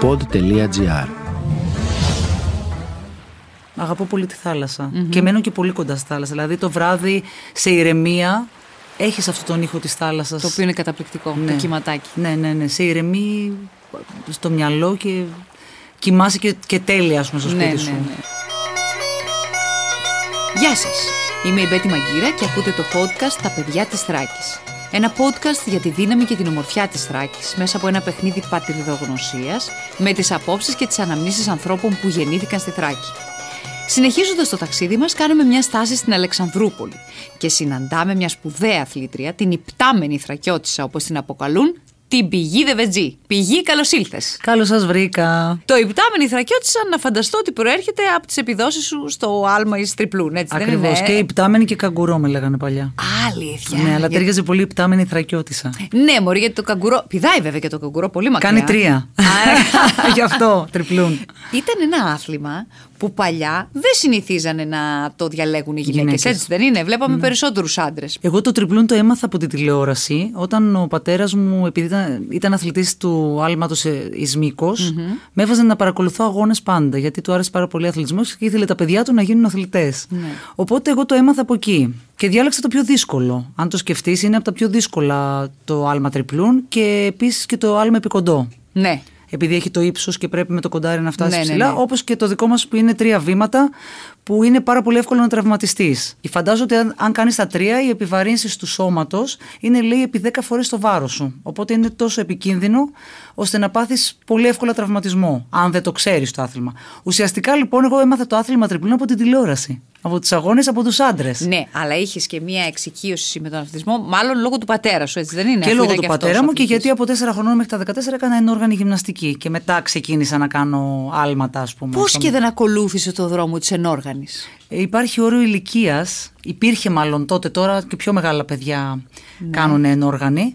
pod.gr Αγαπώ πολύ τη θαλασσα και μένω και πολύ κοντά στη θάλασσα. Δηλαδή το βράδυ σε ηρεμία έχεις αυτόν τον ήχο της θάλασσας. Το οποίο είναι καταπληκτικό, ναι. το κυματάκι. Ναι, ναι, ναι. Σε ηρεμή στο μυαλό και κοιμάσαι και, και τέλεια πούμε, στο σπίτι ναι, σου. Ναι, ναι. Γεια σας. Είμαι η Μπέτη Μαγκύρα και ακούτε το podcast «Τα παιδιά της Θράκης». Ένα podcast για τη δύναμη και την ομορφιά της Θράκης μέσα από ένα παιχνίδι πατριδογνωσίας με τις απόψεις και τις αναμνήσεις ανθρώπων που γεννήθηκαν στη Θράκη. Συνεχίζοντας το ταξίδι μας κάνουμε μια στάση στην Αλεξανδρούπολη και συναντάμε μια σπουδαία αθλήτρια, την υπτάμενη Θρακιώτισσα όπως την αποκαλούν, την πηγή Δεβετζή. Πηγή, καλώς ήλθες. Καλώς σας βρήκα. Το υπτάμενη θρακιώτησαν να φανταστώ ότι προέρχεται από τις επιδόσεις σου στο άλμα ή τριπλούν Έτσι Ακριβώς. δεν είναι. Και υπτάμενη και καγκουρό με λέγανε παλιά. Αλήθεια. Ναι, αλλά ταιριάζει πολύ υπτάμενη θρακιώτησα. Ναι, μωρή, γιατί το καγκουρό. Πηδάει βέβαια και το καγκουρό πολύ μακριά. Κάνει τρία. Γι' αυτό τριπλούν. Ήταν ένα άθλημα που παλιά δεν συνηθίζανε να το διαλέγουν οι γυναίκες. Έτσι δεν είναι. Βλέπαμε ναι. περισσότερους άντρες. Εγώ το τριπλούν το έμαθα από τη τηλεόραση όταν ο πατέρας μου, επειδή ήταν, ήταν αθλητής του του άλματος ε, ισμίκος, mm-hmm. με έβαζε να παρακολουθώ αγώνες πάντα, γιατί του άρεσε πάρα πολύ ο και ήθελε τα παιδιά του να γινουν αθλητές. Ναι. Οπότε εγώ το έμαθα από εκεί. Και διάλεξα το πιο δύσκολο. Αν το σκεφτείς, είναι από τα πιο δύσκολα το άλμα τριπλούν και επίσης και το άλμα επικοντό. Ναι επειδή έχει το ύψος και πρέπει με το κοντάρι να φτάσει ναι, ναι ψηλά. Ναι, Όπως και το δικό μας που είναι τρία βήματα, που είναι πάρα πολύ εύκολο να τραυματιστείς. Φαντάζομαι ότι αν, αν κάνεις τα τρία, οι επιβαρύνσεις του σώματος είναι λέει επί 10 φορές το βάρος σου. Οπότε είναι τόσο επικίνδυνο, ώστε να πάθεις πολύ εύκολα τραυματισμό, αν δεν το ξέρεις το άθλημα. Ουσιαστικά λοιπόν, εγώ έμαθα το άθλημα τριπλήν από την τηλεόραση από τους αγώνες από τους άντρες. Ναι, αλλά είχες και μία εξοικείωση με τον αθλητισμό, μάλλον λόγω του πατέρα σου, έτσι δεν είναι. Και λόγω του πατέρα μου και γιατί από 4 χρονών μέχρι τα 14 έκανα ενόργανη γυμναστική. Και μετά ξεκίνησα να κάνω άλματα, ας πούμε. Πώς και δεν ακολούθησε το δρόμο της ενόργανης. Ε, υπάρχει όριο ηλικίας. Υπήρχε μάλλον τότε, τώρα και πιο μεγάλα παιδιά ναι. κάνουν ενόργανη.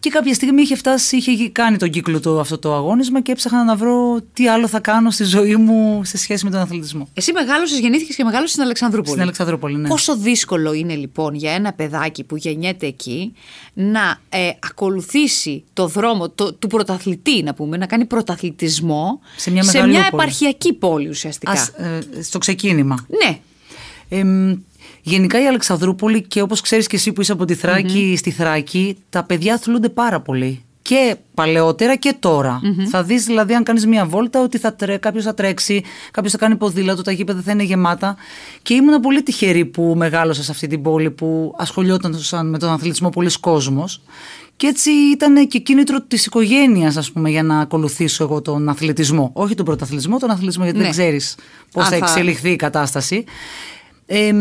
Και κάποια στιγμή είχε φτάσει, είχε κάνει τον κύκλο του αυτό το αγώνισμα και έψαχνα να βρω τι άλλο θα κάνω στη ζωή μου σε σχέση με τον αθλητισμό. Εσύ μεγάλωσες, γεννήθηκες και μεγάλωσες στην Αλεξανδρούπολη. Στην Αλεξανδρούπολη, ναι. Πόσο δύσκολο είναι λοιπόν για ένα παιδάκι που γεννιέται εκεί να ε, ακολουθήσει το δρόμο του πρωταθλητή, να πούμε, να κάνει πρωταθλητισμό σε μια, επαρχιακή πόλη ουσιαστικά. Ε, στο ξεκίνημα. Ναι. Γενικά η Αλεξανδρούπολη και όπως ξέρεις και εσύ που είσαι από τη θρακη στη Θράκη, τα παιδιά αθλούνται πάρα πολύ. Και παλαιότερα και τωρα Θα δεις δηλαδή αν κάνεις μια βόλτα ότι θα τρέ, κάποιος θα τρέξει, κάποιος θα κάνει ποδήλατο, τα γήπεδα θα είναι γεμάτα. Και ήμουν πολύ τυχερή που μεγάλωσα σε αυτή την πόλη που ασχολιόταν με τον αθλητισμό πολλοί κόσμος. Και έτσι ήταν και κίνητρο της οικογένειας, ας πούμε, για να ακολουθήσω εγώ τον αθλητισμό. Όχι τον πρωταθλητισμό, τον αθλητισμό, γιατί ναι. δεν ξέρεις πώς θα εξελιχθεί η κατάσταση. Ε,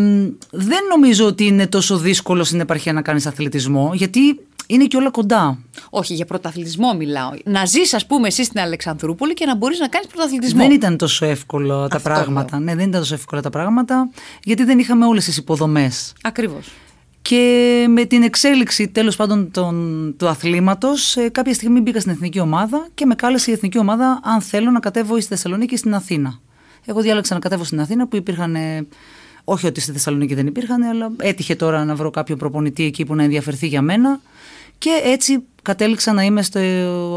δεν νομίζω ότι είναι τόσο δύσκολο στην επαρχία να κάνεις αθλητισμό, γιατί είναι και όλα κοντά. Όχι, για πρωταθλητισμό μιλάω. Να ζεις, ας πούμε, εσύ στην Αλεξανδρούπολη και να μπορείς να κάνεις πρωταθλητισμό. Δεν ήταν τόσο εύκολο τα πράγματα. Ναι, δεν ήταν τόσο εύκολα τα πράγματα, γιατί δεν είχαμε όλες τις υποδομές. Ακριβώς. Και με την εξέλιξη τέλος πάντων τον, του αθλήματος, ε, κάποια στιγμή μπήκα στην εθνική ομάδα και με κάλεσε η εθνική ομάδα αν θέλω να κατέβω στη Θεσσαλονίκη ή στην Αθήνα. Εγώ διάλεξα να κατέβω στην Αθήνα που υπήρχαν ε, όχι ότι στη Θεσσαλονίκη δεν υπήρχαν, αλλά έτυχε τώρα να βρω κάποιο προπονητή εκεί που να ενδιαφερθεί για μένα. Και έτσι κατέληξα να είμαι στο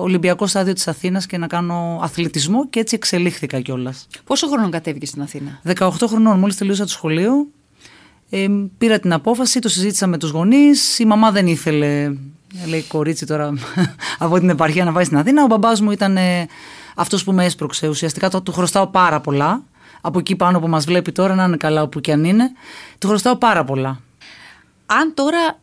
Ολυμπιακό Στάδιο της Αθήνας και να κάνω αθλητισμό και έτσι εξελίχθηκα κιόλας. Πόσο χρόνο κατέβηκες στην Αθήνα, 18 χρονών, μόλις τελείωσα το σχολείο. Ε, πήρα την απόφαση, το συζήτησα με τους γονείς. Η μαμά δεν ήθελε, λέει κορίτσι τώρα από την επαρχία να βάλει στην Αθήνα. Ο μπαμπάς μου ήταν ε, αυτός που με έσπρωξε. Ουσιαστικά του χρωστάω πάρα πολλά από εκεί πάνω που μας βλέπει τώρα, να είναι καλά όπου και αν είναι. Του χρωστάω πάρα πολλά. Αν τώρα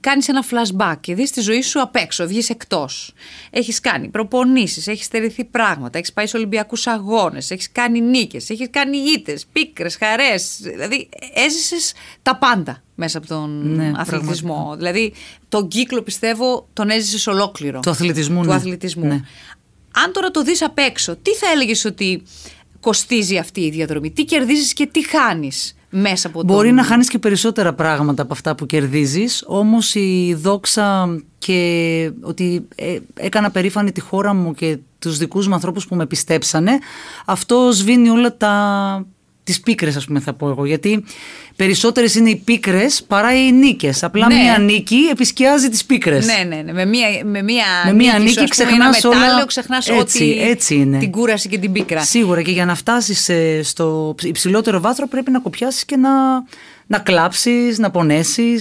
κάνεις ένα flashback και δεις τη ζωή σου απ' έξω, βγεις εκτός. Έχεις κάνει προπονήσεις, έχεις στερηθεί πράγματα, έχεις πάει σε Ολυμπιακούς αγώνες, έχεις κάνει νίκες, έχεις κάνει ήττες, πίκρες, χαρές. Δηλαδή έζησες τα πάντα μέσα από τον ναι, αθλητισμό. Δηλαδή τον κύκλο πιστεύω τον έζησες ολόκληρο. Το αθλητισμό, του ναι. αθλητισμού. Ναι. Αν τώρα το δεις απ' έξω, τι θα έλεγες ότι κοστίζει αυτή η διαδρομή. Τι κερδίζεις και τι χάνεις μέσα από Μπορεί να χάνεις και περισσότερα πράγματα από αυτά που κερδίζεις, όμως η δόξα και ότι ε, έκανα περήφανη τη χώρα μου και τους δικούς μου ανθρώπους που με πιστέψανε, αυτό σβήνει όλα τα... τις πίκρες ας πούμε θα πω εγώ, γιατί Περισσότερες είναι οι πίκρες παρά οι νίκες. Απλά ναι. μία νίκη επισκιάζει τις πίκρες. Ναι, ναι, ναι. Με μία, με μία, με μία νίκη ξεχνά όλα. Ξεχνάς έτσι, ότι... είναι. Την κούραση και την πίκρα. Σίγουρα και για να φτάσεις στο υψηλότερο βάθρο πρέπει να κοπιάσεις και να, να κλάψεις, να πονέσεις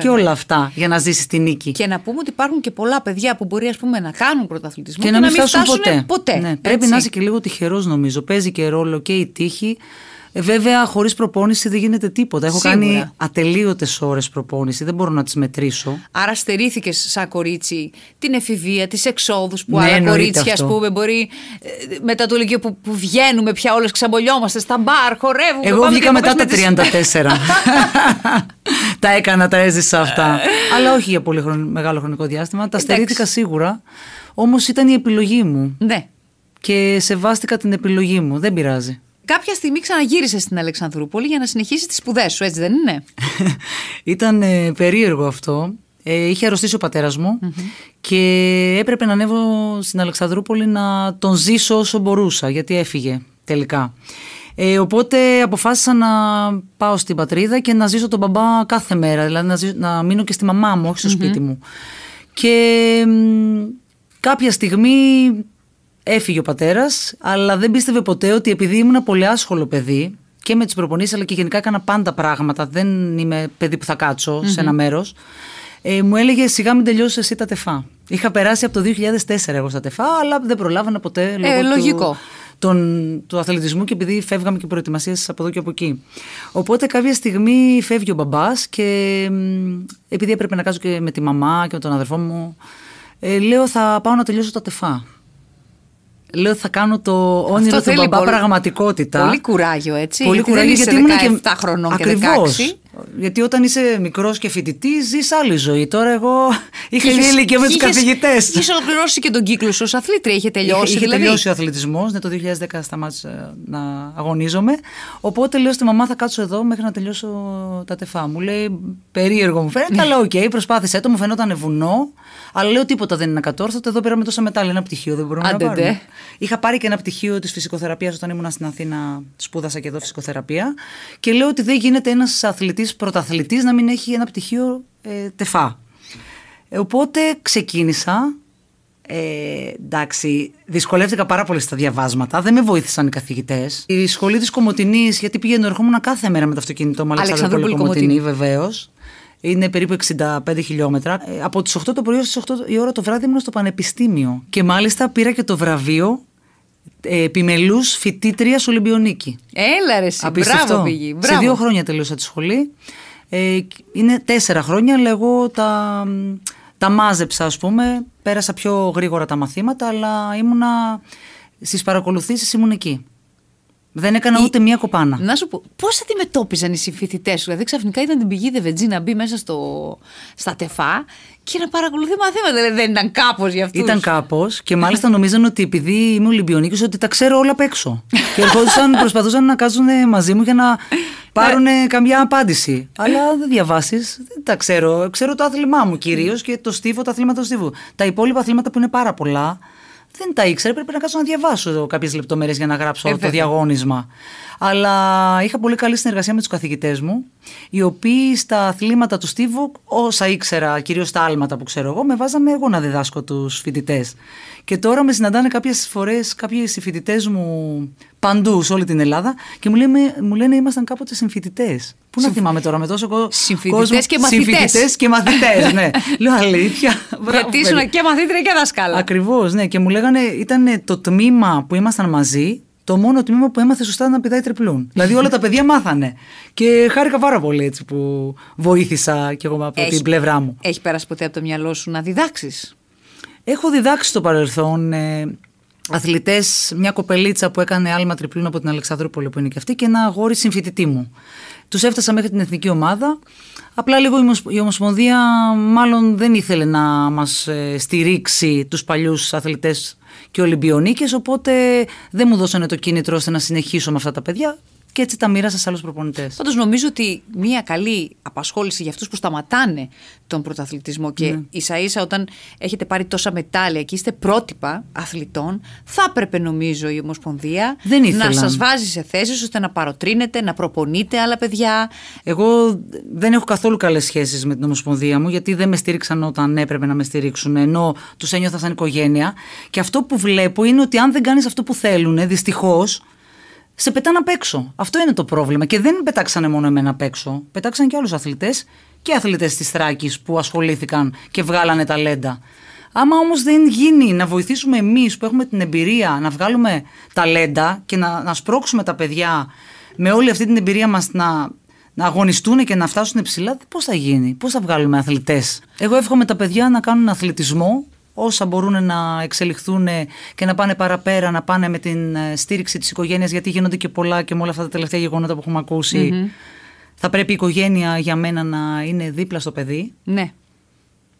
και όλα αυτά για να ζήσεις τη νίκη. Και να πούμε ότι υπάρχουν και πολλά παιδιά που μπορεί ας πούμε, να κάνουν πρωταθλητισμό και, και να, μην φτάσουν, ποτέ. Ναι, πρέπει να είσαι και λίγο τυχερός νομίζω. Παίζει και ρόλο και η τύχη. Ε, βέβαια, χωρίς προπόνηση δεν γίνεται τίποτα. Έχω κάνει ατελείωτες ώρες προπόνηση, δεν μπορώ να τις μετρήσω. Άρα, στερήθηκες σαν κορίτσι την εφηβεία, τις εξόδους που ναι, άλλα κορίτσια, ας πούμε, μπορεί ε, μετά το ηλικίο που, που βγαίνουμε πια όλες, ξαμπολιόμαστε στα μπαρ, χορεύουμε. Εγώ βγήκα μετά τα 34. τα έκανα, τα έζησα αυτά. Ε. Αλλά όχι για πολύ μεγάλο χρονικό διάστημα. Τα στερήθηκα σίγουρα. Όμως ήταν η επιλογή μου. Ναι. Και σεβάστηκα την επιλογή μου. Δεν πειράζει κάποια στιγμή ξαναγύρισε στην Αλεξανδρούπολη για να συνεχίσει τις σπουδές σου, έτσι δεν είναι. Ήταν ε, περίεργο αυτό. Ε, είχε αρρωστήσει ο πατέρας μου και έπρεπε να ανέβω στην Αλεξανδρούπολη να τον ζήσω όσο μπορούσα, γιατί έφυγε τελικά. Ε, οπότε αποφάσισα να πάω στην πατρίδα και να ζήσω τον μπαμπά κάθε μέρα, δηλαδή να, να μείνω και στη μαμά μου, όχι στο σπίτι μου. Και κάποια στιγμή Έφυγε ο πατέρας, αλλά δεν πίστευε ποτέ ότι επειδή ήμουν πολύ άσχολο παιδί και με τις προπονήσεις, αλλά και γενικά έκανα πάντα πράγματα. Δεν είμαι παιδί που θα κατσω σε ένα μέρος. Ε, μου έλεγε σιγά μην τελειώσεις εσύ τα τεφά. Είχα περάσει από το 2004 εγώ στα τεφά, αλλά δεν προλάβανα ποτέ ε, λόγω ε, λογικό. Του, τον, του αθλητισμού και επειδή φεύγαμε και προετοιμασίες από εδώ και από εκεί. Οπότε κάποια στιγμή φεύγει ο μπαμπάς και επειδή έπρεπε να κάζω και με τη μαμά και με τον αδερφό μου, ε, λέω θα πάω να τελειώσω τα τεφά. Λέω θα κάνω το όνειρο του μπαμπά πραγματικότητα. Πολύ κουράγιο, έτσι. Πολύ γιατί κουράγιο γιατί ήμουν και 7 χρονών ακριβώς, και 16. Γιατί όταν είσαι μικρός και φοιτητής, ζεις άλλη ζωή. Τώρα εγώ είχα γίνει και με τους καθηγητές. Είχες ολοκληρώσει και τον κύκλο σου ως αθλήτρια, είχε τελειώσει. Είχε, δηλαδή. τελειώσει ο αθλητισμός. Ναι, το 2010 σταμάτησα να αγωνίζομαι. Οπότε λέω στη μαμά, θα κάτσω εδώ μέχρι να τελειώσω τα τεφά. Μου λέει περίεργο μου φαίνεται, αλλά οκ, okay, προσπάθησε το, μου φαινόταν βουνό. Αλλά λέω τίποτα δεν είναι ακατόρθωτο. Εδώ πήραμε τόσα μετάλλια. Ένα πτυχίο δεν μπορούμε να πάρουμε. Είχα πάρει και ένα πτυχίο της φυσικοθεραπείας όταν ήμουν στην Αθήνα, σπούδασα και εδώ φυσικοθεραπεία. Και λέω ότι δεν γίνεται ένας αθλητής αθλητής πρωταθλητής να μην έχει ένα πτυχίο ε, τεφά. Ε, οπότε ξεκίνησα, ε, εντάξει, δυσκολεύτηκα πάρα πολύ στα διαβάσματα. Δεν με βοήθησαν οι καθηγητές. Η σχολή της Κομωτινής, γιατί πήγαινε, ερχόμουν κάθε μέρα με το αυτοκίνητό μου, Αλεξανδρούπολη Κομωτινή, βεβαίως. Είναι περίπου 65 χιλιόμετρα. Ε, από τις 8 το πρωί τι 8 η ώρα το βράδυ ήμουν στο πανεπιστήμιο. Και μάλιστα πήρα και το βραβείο επιμελούς φοιτήτριας Ολυμπιονίκη. Έλα ρε συ, μπράβο Σε δύο χρόνια τελείωσα τη σχολή. Ε, είναι τέσσερα χρόνια, αλλά εγώ τα, τα μάζεψα ας πούμε. Πέρασα πιο γρήγορα τα μαθήματα, αλλά ήμουνα στις παρακολουθήσεις ήμουν εκεί. Δεν έκανα ούτε μία κοπάνα. Να σου πω, πώς αντιμετώπιζαν οι συμφοιτητές σου. Δηλαδή, ξαφνικά ήταν την πηγή Δεβεντζή να μπει μέσα στο... στα τεφά και να παρακολουθεί μαθήματα. Δηλαδή, δεν ήταν κάπως για αυτούς. Ήταν κάπως και μάλιστα νομίζαν ότι επειδή είμαι Ολυμπιονίκης, ότι τα ξέρω όλα απ' έξω. και ερχόντουσαν, προσπαθούσαν να κάτσουν μαζί μου για να πάρουν ναι. καμιά απάντηση. Αλλά δεν διαβάσεις, δεν τα ξέρω. Ξέρω το άθλημά μου κυρίως και το στίβο, τα αθλήματα του στίβου. Τα υπόλοιπα αθλήματα που είναι πάρα πολλά δεν τα ήξερα. Πρέπει να κάτσω να διαβάσω κάποιες λεπτομέρειες για να γράψω ε, το διαγώνισμα. Αλλά είχα πολύ καλή συνεργασία με τους καθηγητές μου, οι οποίοι στα αθλήματα του Στίβου, όσα ήξερα, κυρίως τα άλματα που ξέρω εγώ, με βάζαμε εγώ να διδάσκω τους φοιτητές. Και τώρα με συναντάνε κάποιες φορές κάποιοι συμφοιτητές μου παντού σε όλη την Ελλάδα και μου λένε, μου λένε ήμασταν κάποτε συμφοιτητές. Πού να θυμάμαι τώρα με τόσο κόσμο. Συμφοιτητέ και μαθητές. Συμφοιτητές και μαθητές, ναι. Λέω αλήθεια. Γιατί ήσουν και μαθήτρια και δασκάλα. Ακριβώς, ναι. Και μου λέγανε ήταν το τμήμα που ήμασταν μαζί το μόνο τμήμα που έμαθε σωστά να πηδάει τριπλούν. Δηλαδή όλα τα παιδιά μάθανε. Και χάρηκα πάρα πολύ έτσι που βοήθησα κι εγώ από έχει, την πλευρά μου. Έχει πέρασει ποτέ από το μυαλό σου να διδάξεις. Έχω διδάξει στο παρελθόν ε, αθλητές, μια κοπελίτσα που έκανε άλμα τριπλούν από την Αλεξανδρούπολη που είναι και αυτή, και ένα αγόρι συμφοιτητή μου. Τους έφτασα μέχρι την εθνική ομάδα. Απλά λίγο η Ομοσπονδία μάλλον δεν ήθελε να μας ε, στηρίξει τους παλιούς αθλητές και Ολυμπιονίκες, οπότε δεν μου δώσανε το κίνητρο ώστε να συνεχίσω με αυτά τα παιδιά και έτσι τα μοίρασα σε άλλους προπονητές. Πάντως νομίζω ότι μια καλή απασχόληση για αυτούς που σταματάνε τον πρωταθλητισμό και ναι. ίσα ίσα όταν έχετε πάρει τόσα μετάλλια και είστε πρότυπα αθλητών, θα έπρεπε νομίζω η Ομοσπονδία Δεν να σας βάζει σε θέσεις ώστε να παροτρύνετε, να προπονείτε άλλα παιδιά. Εγώ δεν έχω καθόλου καλές σχέσεις με την Ομοσπονδία μου, γιατί δεν με στήριξαν όταν έπρεπε να με στηρίξουν, ενώ τους ένιωθα σαν οικογένεια. Και αυτό που βλέπω είναι ότι αν δεν κάνεις αυτό που θέλουν, δυστυχώς, σε πετάνε απ' έξω. Αυτό είναι το πρόβλημα. Και δεν πετάξανε μόνο εμένα απ' έξω. Πετάξαν και άλλους αθλητές και αθλητές της Θράκης που ασχολήθηκαν και βγάλανε ταλέντα. Άμα όμως δεν γίνει να βοηθήσουμε εμείς που έχουμε την εμπειρία να βγάλουμε ταλέντα και να, να σπρώξουμε τα παιδιά με όλη αυτή την εμπειρία μας να, να αγωνιστούν και να φτάσουν ψηλά, πώς θα γίνει, πώς θα βγάλουμε αθλητές. Εγώ εύχομαι τα παιδιά να κάνουν αθλητισμό όσα μπορούν να εξελιχθούν και να πάνε παραπέρα, να πάνε με την ε, στήριξη της οικογένειας, γιατί γίνονται και πολλά και με όλα αυτά τα τελευταία γεγονότα που έχουμε mm-hmm. Θα πρέπει η οικογένεια για μένα να είναι δίπλα στο παιδί. Ναι.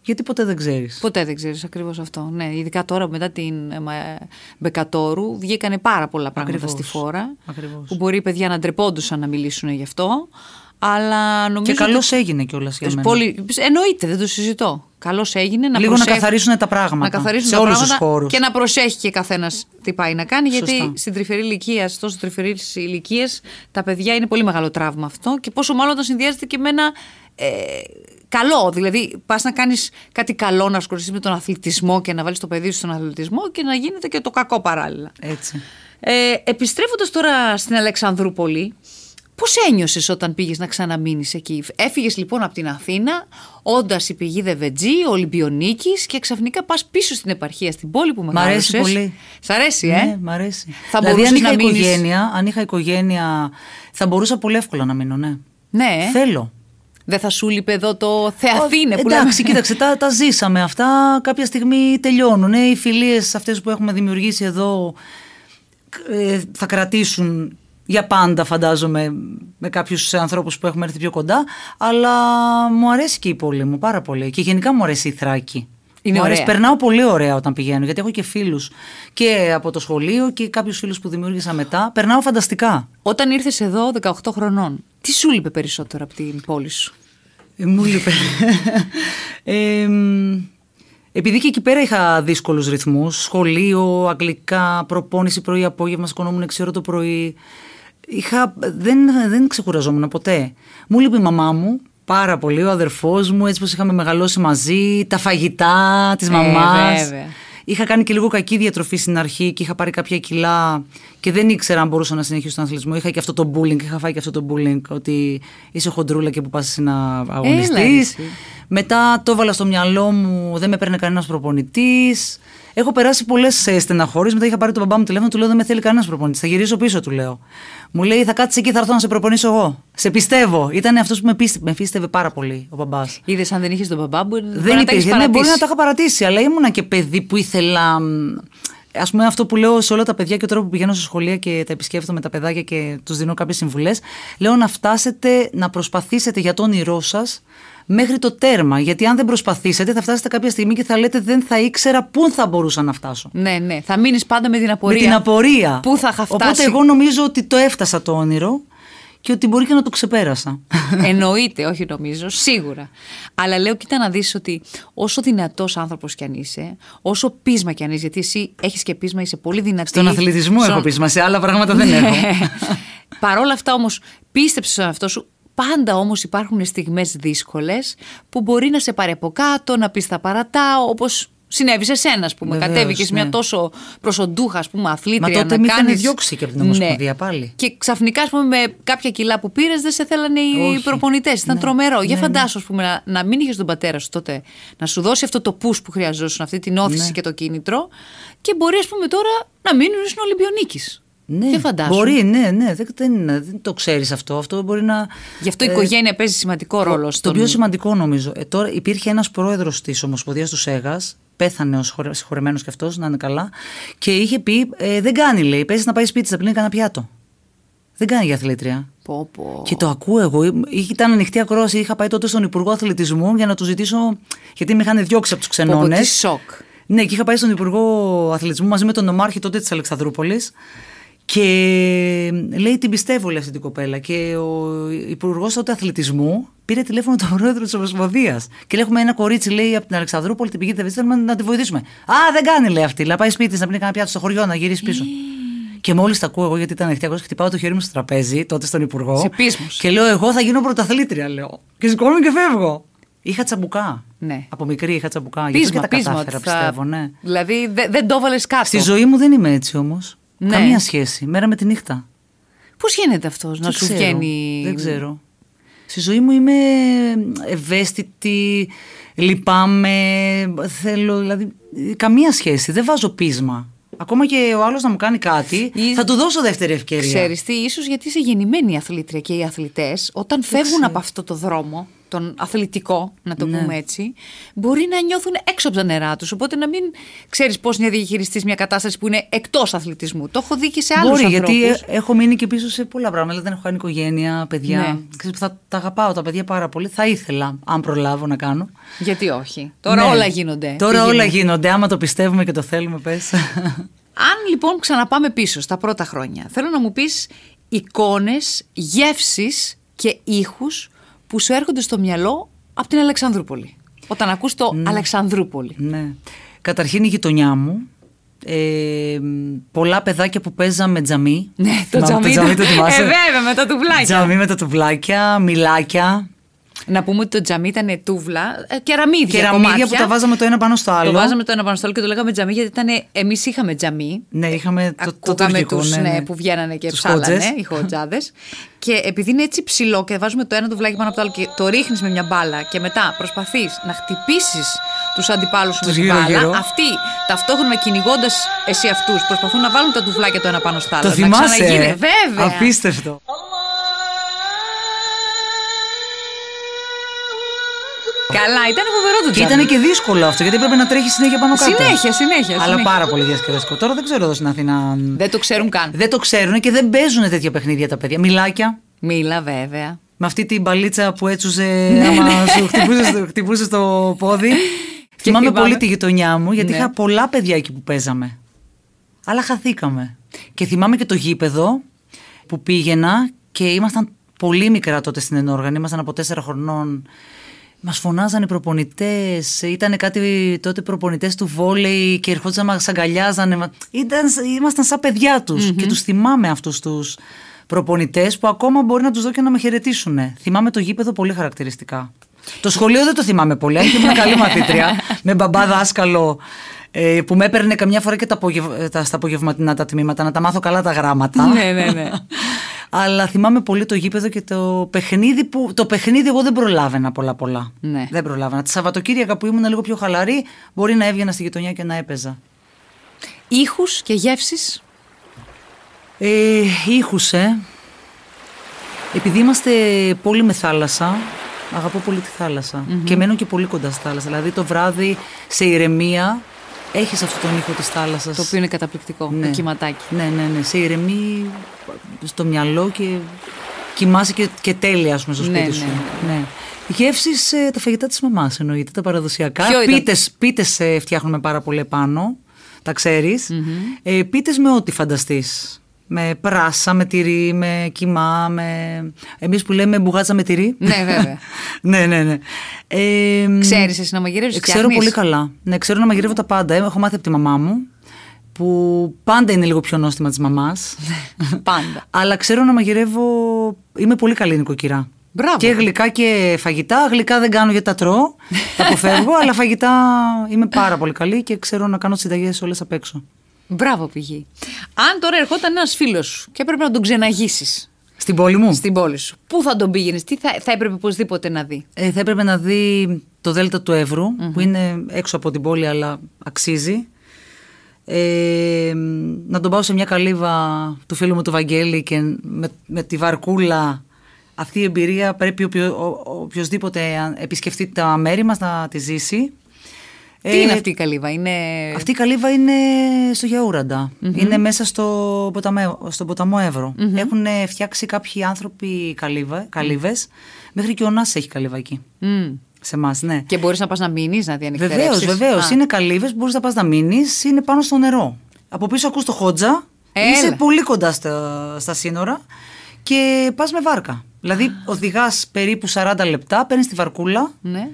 Γιατί ποτέ δεν ξέρεις. Ποτέ δεν ξέρεις ακριβώς αυτό. Ναι, ειδικά τώρα μετά την ε, Μπεκατόρου βγήκανε πάρα πολλά πράγματα ακριβώς. στη φόρα. Ακριβώς. Που μπορεί οι παιδιά να ντρεπόντουσαν να μιλήσουν γι' αυτό. Αλλά νομίζω. Και καλώ έγινε κιόλας για μένα. Πολύ... Εννοείται, δεν το συζητώ. Καλώς έγινε να Λίγο να καθαρίσουν τα πράγματα. Να καθαρίσουν σε όλους τους χώρους. και να προσέχει και καθένας τι πάει να κάνει. Γιατί στην τρυφερή ηλικία, τόσο τρυφερή ηλικία, τα παιδιά είναι πολύ μεγάλο τραύμα αυτό. Και πόσο μάλλον το συνδυάζεται και με ένα. Ε, καλό. Δηλαδή, πας να κάνεις κάτι καλό, να ασχοληθείς με τον αθλητισμό και να βάλεις το παιδί σου στον αθλητισμό και να γίνεται και το κακό παράλληλα. Έτσι. Ε, Επιστρέφοντας τώρα στην Αλεξανδρούπολη, Πώς ένιωσες όταν πήγες να ξαναμείνεις εκεί, Έφυγες λοιπόν από την Αθήνα, όντας η πηγή Δεβεντζή, Ολυμπιονίκης και ξαφνικά πας πίσω στην επαρχία, στην πόλη που μεγάλωσε. Μ' αρέσει πολύ. Σ' αρέσει, ε? Ναι, μ' αρέσει. Θα δηλαδή, αν είχα, να οικογένεια, αν είχα οικογένεια, θα μπορούσα πολύ εύκολα να μείνω, ναι. Ναι. Ε? Θέλω. Δεν θα σου λείπει εδώ το Θεαθήνε που Εντάξει, κοίταξε, τα, τα ζήσαμε αυτά. Κάποια στιγμή τελειώνουν. Ε? Οι φιλίες αυτές που έχουμε δημιουργήσει εδώ ε, θα κρατήσουν για πάντα φαντάζομαι με κάποιους ανθρώπους που έχουμε έρθει πιο κοντά, αλλά μου αρέσει και η πόλη μου πάρα πολύ και γενικά μου αρέσει η Θράκη. Είναι μου αρέσει, περνάω πολύ ωραία όταν πηγαίνω, γιατί έχω και φίλους και από το σχολείο και κάποιους φίλους που δημιούργησα μετά. Περνάω φανταστικά. Όταν ήρθες εδώ 18 χρονών, τι σου λείπε περισσότερο από την πόλη σου, ε, Μου λείπε. ε, επειδή και εκεί πέρα είχα δύσκολους ρυθμούς, σχολείο, αγγλικά, προπόνηση πρωί-απόγευμα, σκονόμουν 6 ώρα το πρωί είχα, δεν, δεν ξεκουραζόμουν ποτέ. Μου λείπει η μαμά μου, πάρα πολύ, ο αδερφός μου, έτσι πως είχαμε μεγαλώσει μαζί, τα φαγητά της ε, Είχα κάνει και λίγο κακή διατροφή στην αρχή και είχα πάρει κάποια κιλά και δεν ήξερα αν μπορούσα να συνεχίσω τον αθλητισμό. Είχα και αυτό το bullying, είχα φάει και αυτό το bullying, ότι είσαι χοντρούλα και που πας να αγωνιστείς. Μετά το έβαλα στο μυαλό μου, δεν με παίρνε κανένας προπονητής. Έχω περάσει πολλές ε, στεναχώρες. Μετά είχα πάρει τον μπαμπά μου τηλέφωνο, του λέω: Δεν με θέλει κανένας προπονητής. Θα γυρίσω πίσω, του λέω. Μου λέει θα κάτσεις εκεί, θα έρθω να σε προπονήσω εγώ. Σε πιστεύω. Ήταν αυτός που με, πίστευε, με πίστευε πάρα πολύ ο μπαμπάς. Είδες, αν δεν είχες τον μπαμπά, μπορεί να Δεν Ναι, μπορεί να τα είχα παρατήσει, αλλά ήμουνα και παιδί που ήθελα. Ας πούμε, αυτό που λέω σε όλα τα παιδιά και τώρα που πηγαίνω στα σχολεία και τα επισκέφτομαι τα παιδάκια και τους δίνω κάποιες συμβουλές, λέω να φτάσετε να προσπαθήσετε για το όνειρό σας μέχρι το τέρμα. Γιατί αν δεν προσπαθήσετε, θα φτάσετε κάποια στιγμή και θα λέτε δεν θα ήξερα πού θα μπορούσα να φτάσω. Ναι, ναι. Θα μείνεις πάντα με την απορία. Με την απορία. Πού θα είχα φτάσει. Οπότε εγώ νομίζω ότι το έφτασα το όνειρο και ότι μπορεί και να το ξεπέρασα. Εννοείται, όχι νομίζω, σίγουρα. Αλλά λέω, κοίτα να δεις ότι όσο δυνατός άνθρωπος κι αν είσαι, όσο πείσμα κι αν είσαι, γιατί εσύ έχεις και πείσμα, είσαι πολύ δυνατή. Στον αθλητισμό έχω πείσμα, σε άλλα πράγματα δεν ναι. έχω. Παρ' όλα αυτά όμως, πίστεψε στον εαυτό σου, Πάντα όμως υπάρχουν στιγμές δύσκολες που μπορεί να σε πάρει από κάτω, να πεις θα παρατάω, όπως συνέβη σε σένα, ας πούμε. Κατέβηκες μια ναι. τόσο προσοντούχα, ας πούμε, Μα τότε να κάνεις... διώξει και από την ναι. Ομοσπονδία πάλι. Και ξαφνικά, ας πούμε, με κάποια κιλά που πήρες, δεν σε θέλανε οι προπονητές. Ήταν ναι. τρομερό. Για φαντάσου, ας πούμε, να, να μην είχες τον πατέρα σου τότε να σου δώσει αυτό το push που χρειαζόσουν, αυτή την όθηση και το κίνητρο. Και μπορεί, ας πούμε, τώρα να μείνουν στην Ολυμπιονίκης. Ναι, δεν Μπορεί, ναι, ναι. Δεν, το ξέρεις αυτό. Αυτό μπορεί να. Γι' αυτό η ε, οικογένεια παίζει σημαντικό ρόλο. Το, στον... το πιο σημαντικό νομίζω. Ε, τώρα υπήρχε ένας πρόεδρος της Ομοσπονδίας του ΣΕΓΑ, πέθανε ο συγχωρεμένος κι αυτός, να είναι καλά, και είχε πει: ε, Δεν κάνει, λέει. Παίζει να πάει σπίτι, θα πλύνει κανένα πιάτο. Δεν κάνει για αθλήτρια. Πω, πω. Και το ακούω εγώ. Ήταν ανοιχτή ακρόαση. Είχα πάει τότε στον Υπουργό Αθλητισμού για να του ζητήσω. Γιατί με είχαν διώξει από τους ξενώνε. Ναι, και είχα πάει στον Υπουργό Αθλητισμού μαζί με τον Νομάρχη τότε της Αλεξανδρούπολης και λέει την πιστεύω λέει αυτή την κοπέλα και ο υπουργός τότε αθλητισμού πήρε τηλέφωνο τον πρόεδρο της Ομοσπονδίας. Και λέει: Έχουμε ένα κορίτσι, λέει, από την Αλεξανδρούπολη, την πηγή τη θέλουμε να τη βοηθήσουμε. Α, δεν κάνει, λέει αυτή. Να πάει σπίτι, να πίνει κανένα πιάτο στο χωριό, να γυρίσει πίσω. Και μόλις τα ακούω εγώ, γιατί ήταν ανοιχτή χτυπάω το χέρι μου στο τραπέζι, τότε στον υπουργό. Σε Και λέω: Εγώ θα γίνω πρωταθλήτρια, λέω. Και σηκώνομαι και φεύγω. Είχα τσαμπουκά. Ναι. Από μικρή είχα τσαμπουκά. Πείσμα, και τα θα... πιστεύω, ναι. Δηλαδή δεν δε το έβαλες κάτω. Στη ζωή μου δεν είμαι έτσι όμως. Ναι. Καμία σχέση. Μέρα με τη νύχτα. Πώς γίνεται αυτός να σου βγαίνει. Δεν ξέρω. Στη ζωή μου είμαι ευαίσθητη, λυπάμαι, θέλω. Δηλαδή, καμία σχέση. Δεν βάζω πείσμα. Ακόμα και ο άλλος να μου κάνει κάτι, θα του δώσω δεύτερη ευκαιρία. Ξέρεις τι, ίσως γιατί είσαι γεννημένη αθλήτρια και οι αθλητές, όταν φεύγουν από αυτό το δρόμο, τον αθλητικό, να το ναι. πούμε έτσι, μπορεί να νιώθουν έξω από τα νερά τους. Οπότε να μην ξέρεις πώς να διαχειριστείς μια κατάσταση που είναι εκτός αθλητισμού. Το έχω δει και σε άλλους ανθρώπου. Μπορεί, γιατί ε, έχω μείνει και πίσω σε πολλά πράγματα. Δηλαδή, δεν έχω κάνει οικογένεια, παιδιά. Ναι. Ξέρεις, θα τα αγαπάω τα παιδιά πάρα πολύ. Θα ήθελα, αν προλάβω να κάνω. Γιατί όχι. Τώρα ναι. όλα γίνονται. Τώρα όλα γίνονται. Άμα το πιστεύουμε και το θέλουμε, πες. Αν λοιπόν ξαναπάμε πίσω στα πρώτα χρόνια, θέλω να μου πεις εικόνες, γεύσεις και ήχους που σου έρχονται στο μυαλό από την Αλεξανδρούπολη. Όταν ακούς το ναι. Αλεξανδρούπολη. Ναι. Καταρχήν η γειτονιά μου, ε, πολλά παιδάκια που παίζαμε τζαμί. Ναι, το τζαμί. Το το Ε, βέβαια, με τα τουβλάκια. Τζαμί με τα τουβλάκια, μιλάκια. Να πούμε ότι το τζαμί ήταν τούβλα, ε, κεραμίδια. Κεραμίδια που τα βάζαμε το ένα πάνω στο άλλο. Το βάζαμε το ένα πάνω στο άλλο και το λέγαμε τζαμί γιατί ήταν. Εμείς είχαμε τζαμί. Ναι, είχαμε το, το το τους, ναι, ναι, ναι. που βγαίνανε και ψάλανε οι χοντζάδες. και επειδή είναι έτσι ψηλό και βάζουμε το ένα τουβλάκι πάνω από το άλλο και το ρίχνεις με μια μπάλα και μετά προσπαθείς να χτυπήσεις τους αντιπάλους σου με την μπάλα. Αυτοί ταυτόχρονα κυνηγώντας εσύ αυτούς προσπαθούν να βάλουν τα τουβλάκια το ένα πάνω στο άλλο. Το θυμάσαι. Απίστευτο. Καλά, ήταν φοβερό το Και ήταν και δύσκολο αυτό γιατί πρέπει να τρέχει συνέχεια πάνω κάτω. Συνέχεια, συνέχεια. Αλλά πάρα πολύ διασκεδαστικό. Τώρα δεν ξέρω εδώ στην Αθήνα. Δεν το ξέρουν καν. Δεν το ξέρουν και δεν παίζουν τέτοια παιχνίδια τα παιδιά. Μιλάκια. Μίλα, βέβαια. Με αυτή την μπαλίτσα που έτσουζε ναι, άμα ναι, ναι. σου χτυπούσε, χτυπούσε στο πόδι. Και Θυμάμαι πολύ τη γειτονιά μου γιατί ναι. είχα πολλά παιδιά εκεί που παίζαμε. Αλλά χαθήκαμε. Και θυμάμαι και το γήπεδο που πήγαινα και ήμασταν πολύ μικρά τότε στην ενόργανη. Ήμασταν από τέσσερα χρονών Μας φωνάζανε προπονητέ. Ήταν κάτι τότε προπονητές του βόλεϊ και ερχόντουσαν μας αγκαλιάζανε. ήμασταν σαν παιδιά τους και τους θυμάμαι αυτούς τους προπονητές που ακόμα μπορεί να τους δω και να με χαιρετήσουν. Θυμάμαι το γήπεδο πολύ χαρακτηριστικά. Το σχολείο δεν το θυμάμαι πολύ, αν καλή μαθήτρια, με μπαμπά δάσκαλο ε, που με έπαιρνε καμιά φορά και ε, τα στα απογευματινά τα τμήματα να τα μάθω καλά τα γράμματα. ναι, ναι, ναι. Αλλά θυμάμαι πολύ το γήπεδο και το παιχνίδι που. Το παιχνίδι εγώ δεν προλάβαινα πολλά-πολλά. Ναι. Δεν προλάβαινα. Τη Σαββατοκύριακα που ήμουν λίγο πιο χαλαρή, μπορεί να έβγαινα στη γειτονιά και να έπαιζα. Ήχους και γεύσεις. Ε, ήχους, ε. Επειδή είμαστε πολύ με θάλασσα, αγαπώ πολύ τη θαλασσα Και μένω και πολύ κοντά στη θάλασσα. Δηλαδή το βράδυ σε ηρεμία έχεις αυτό τον ήχο της θάλασσας. Το οποίο είναι καταπληκτικό. Ναι. Το κυματάκι. Ναι, ναι, ναι. Σε ηρεμεί στο μυαλό και κοιμάσαι και, και τέλεια, ας πούμε, στο ναι, σπίτι ναι, σου. Ναι. ναι. ναι. Γεύσεις, ε, τα φαγητά της μαμάς εννοείται, τα παραδοσιακά. Πίτε ε, φτιάχνουμε πάρα πολύ πάνω Τα ξέρεις. Ε, πίτες με ό,τι φανταστείς με πράσα, με τυρί, με κοιμά, με... Εμείς που λέμε μπουγάτσα με τυρί. Ναι, βέβαια. ναι, ναι, ναι. Ε, Ξέρεις εσύ να μαγειρεύεις, Ξέρω πολύ καλά. Ναι, ξέρω να μαγειρεύω τα πάντα. Έχω μάθει από τη μαμά μου, που πάντα είναι λίγο πιο νόστιμα της μαμάς. Ναι, πάντα. Αλλά ξέρω να μαγειρεύω... Είμαι πολύ καλή νοικοκυρά. Μπράβο. Και γλυκά και φαγητά. Γλυκά δεν κάνω γιατί τα τρώω, τα αποφεύγω, αλλά φαγητά είμαι πάρα πολύ καλή και ξέρω να κάνω συνταγές όλες απ' έξω. Μπράβο πηγή. Αν τώρα ερχόταν ένας φίλος και έπρεπε να τον ξεναγήσεις. Στην πόλη μου. Στην πόλη σου. Πού θα τον πήγαινες, τι θα, θα έπρεπε οπωσδήποτε να δει. Ε, θα έπρεπε να δει το Δέλτα του ευρου που είναι έξω από την πόλη, αλλά αξίζει. Ε, να τον πάω σε μια καλύβα του φίλου μου του Βαγγέλη και με, με τη βαρκούλα. Αυτή η εμπειρία πρέπει οποιο, επισκεφτεί τα μέρη μας να τη ζήσει. Ε, Τι είναι αυτή η καλύβα, είναι... Αυτή η καλύβα είναι στο γιαουραντα mm-hmm. Είναι μέσα στο ποταμό, στο ποταμό Εύρο. Mm-hmm. Έχουν φτιάξει κάποιοι άνθρωποι καλύβα, καλύβες. ειναι μεσα στο ποταμο στο ποταμο ευρο mm hmm εχουν φτιαξει καποιοι ανθρωποι καλύβε, καλυβες μεχρι και ο Νάς έχει καλύβα εκεί. Σε εμάς, ναι. Και μπορείς να πας να μείνεις, να διανυκτερεύσει. Βεβαίω, βεβαίως. Είναι καλύβες, μπορείς να πας να μείνεις, είναι πάνω στο νερό. Από πίσω ακούς το χότζα. Έλα. Είσαι πολύ κοντά στα, στα σύνορα και πας με βάρκα. Δηλαδή, οδηγάς περίπου 40 λεπτά, παίρνεις τη βαρκούλα ναι.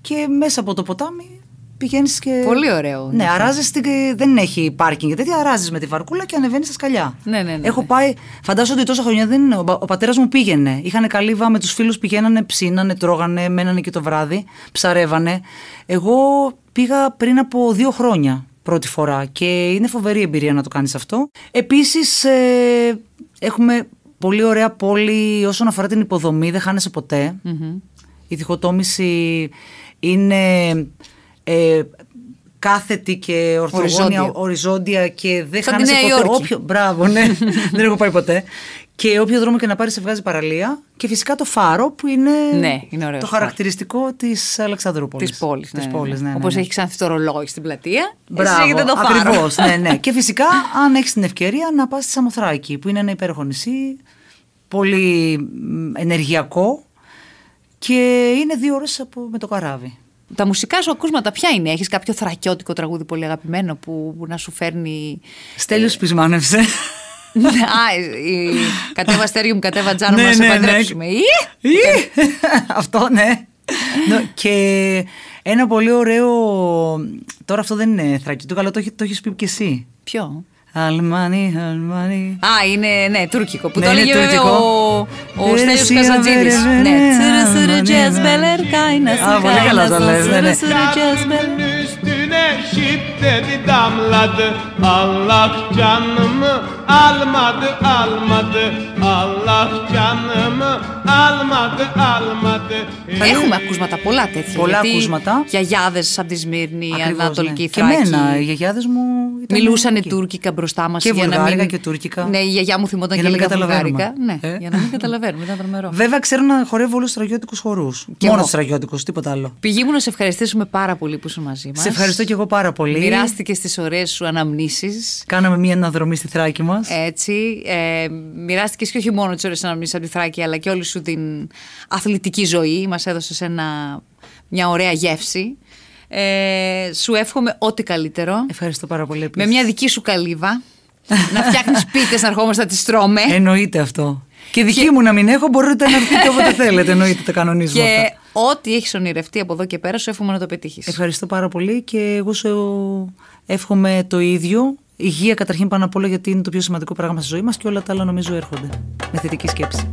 και μέσα από το ποτάμι πηγαίνεις και. Πολύ ωραίο. Ναι, ναι. αράζει. Δεν έχει πάρκινγκ Δεν τέτοια. Αράζεις με τη βαρκούλα και ανεβαίνεις στα σκαλιά. Ναι, ναι, ναι. Έχω ναι. πάει. Φαντάζομαι ότι τόσα χρόνια δεν Ο, πατέρας μου πήγαινε. Είχαν καλύβα με τους φίλους, πηγαίνανε, ψήνανε, τρώγανε, μένανε και το βράδυ, ψαρεύανε. Εγώ πήγα πριν από δύο χρόνια πρώτη φορά και είναι φοβερή εμπειρία να το κάνεις αυτό. Επίσης ε, έχουμε πολύ ωραία πόλη όσον αφορά την υποδομή, δεν χάνεσαι Η διχοτόμηση είναι ε, κάθετη και ορθογόνια, οριζόντια, και δεν Σαν χάνεσαι ποτέ. Όποιο, μπράβο, ναι, δεν έχω πάει ποτέ. Και όποιο δρόμο και να πάρει σε βγάζει παραλία. Και φυσικά το φάρο που είναι, ναι, είναι το φάρο. χαρακτηριστικό της Αλεξανδρούπολης. Της πόλης. Ναι, της ναι, πόλης, ναι, ναι. ναι Όπως ναι. έχει ξανθεί το ρολόι στην πλατεία. Μπράβο, έχετε το φάρο. ναι, ναι. και φυσικά, αν έχεις την ευκαιρία, να πας στη Σαμοθράκη, που είναι ένα υπέροχο νησί, πολύ ενεργειακό. Και είναι δύο ώρες με το καράβι τα μουσικά σου ακούσματα ποια είναι, Έχεις κάποιο θρακιώτικο τραγούδι πολύ αγαπημένο που, να σου φέρνει. Στέλιος ε... πισμάνευσε. Ναι, α, η... κατέβα στέριου μου, κατέβα τζάνο να σε ναι, παντρέψουμε. Ναι. Αυτό ναι. και ένα πολύ ωραίο. Τώρα αυτό δεν είναι θρακιωτικό, αλλά το, το έχεις πει και εσύ. Ποιο? Αλμάνι, αλμάνι. Α, είναι ναι, τουρκικό. Που ναι, το έλεγε ο, ο Στέλιος Καζατζίδης. Ναι. Τσουρουσουρου τζεσμπελερ, ναι. κάινας. Α, πολύ καλά το λες, ναι, ναι dedi damladı Allah canımı almadı almadı Allah canımı almadı almadı Έχουμε ακούσματα πολλά τέτοια Πολλά γιατί ακούσματα Γιαγιάδες από τη Σμύρνη, Ακριβώς, Ανατολική ναι. Και εμένα, οι γιαγιάδες μου ήταν Μιλούσαν τουρκικά μπροστά μας Και βουλγάρικα μην... και τουρκικά Ναι, η γιαγιά μου θυμόταν για και λίγα βουλγάρικα ναι, ε? Για να μην καταλαβαίνουμε, ήταν τρομερό Βέβαια ξέρω να χορεύω όλους τους στρατιωτικούς χορούς και Μόνο τους τίποτα άλλο Πηγή μου να σε ευχαριστήσουμε πάρα πολύ που είσαι μαζί μας Σε ευχαριστώ και και εγώ πάρα πολύ. Μοιράστηκες τις ωραίες σου αναμνήσεις. Κάναμε μία αναδρομή στη Θράκη μας. Έτσι. Ε, Μοιράστηκες και όχι μόνο τις ωραίες αναμνήσεις από τη Θράκη, αλλά και όλη σου την αθλητική ζωή. Μας έδωσες μια ωραία γεύση. Ε, σου εύχομαι ό,τι καλύτερο. Ευχαριστώ πάρα πολύ. Επίσης. Με μια δική σου καλύβα. να φτιάχνεις πίτες να ερχόμαστε να τις τρώμε. Εννοείται αυτό. Και δική και... μου να μην έχω, μπορείτε να έρθετε όποτε θέλετε. Εννοείται, το κανονίζω. Και αυτά. Ό,τι έχεις ονειρευτεί από εδώ και πέρα, σου εύχομαι να το πετύχεις. Ευχαριστώ πάρα πολύ και εγώ σου εύχομαι το ίδιο. Υγεία καταρχήν πάνω απ' όλα, γιατί είναι το πιο σημαντικό πράγμα στη ζωή μας και όλα τα άλλα νομίζω έρχονται. Με θετική σκέψη.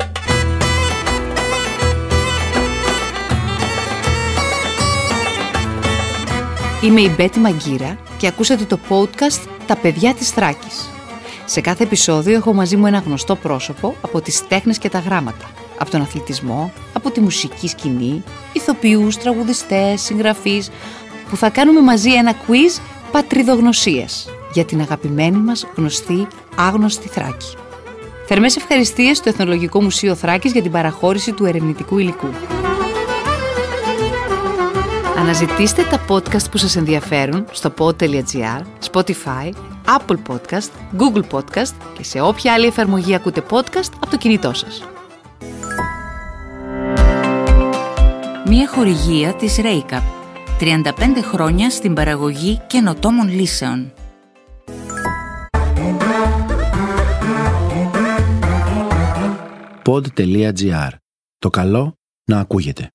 Είμαι η Μπέτη Μαγκύρα και ακούσατε το podcast «Τα παιδιά της Θράκης». Σε κάθε επεισόδιο έχω μαζί μου ένα γνωστό πρόσωπο από τις τέχνες και τα γράμματα – από τον αθλητισμό, από τη μουσική σκηνή, ηθοποιούς, τραγουδιστές, συγγραφείς, που θα κάνουμε μαζί ένα quiz πατριδογνωσίας για την αγαπημένη μας γνωστή άγνωστη Θράκη. Θερμές ευχαριστίες στο Εθνολογικό Μουσείο Θράκης για την παραχώρηση του ερευνητικού υλικού. Αναζητήστε τα podcast που σας ενδιαφέρουν στο pod.gr, Spotify, Apple Podcast, Google Podcast και σε όποια άλλη εφαρμογή ακούτε podcast από το κινητό σας. μια χορηγία της Raycap. 35 χρόνια στην παραγωγή καινοτόμων λύσεων. Pod.gr. Το καλό να ακούγεται.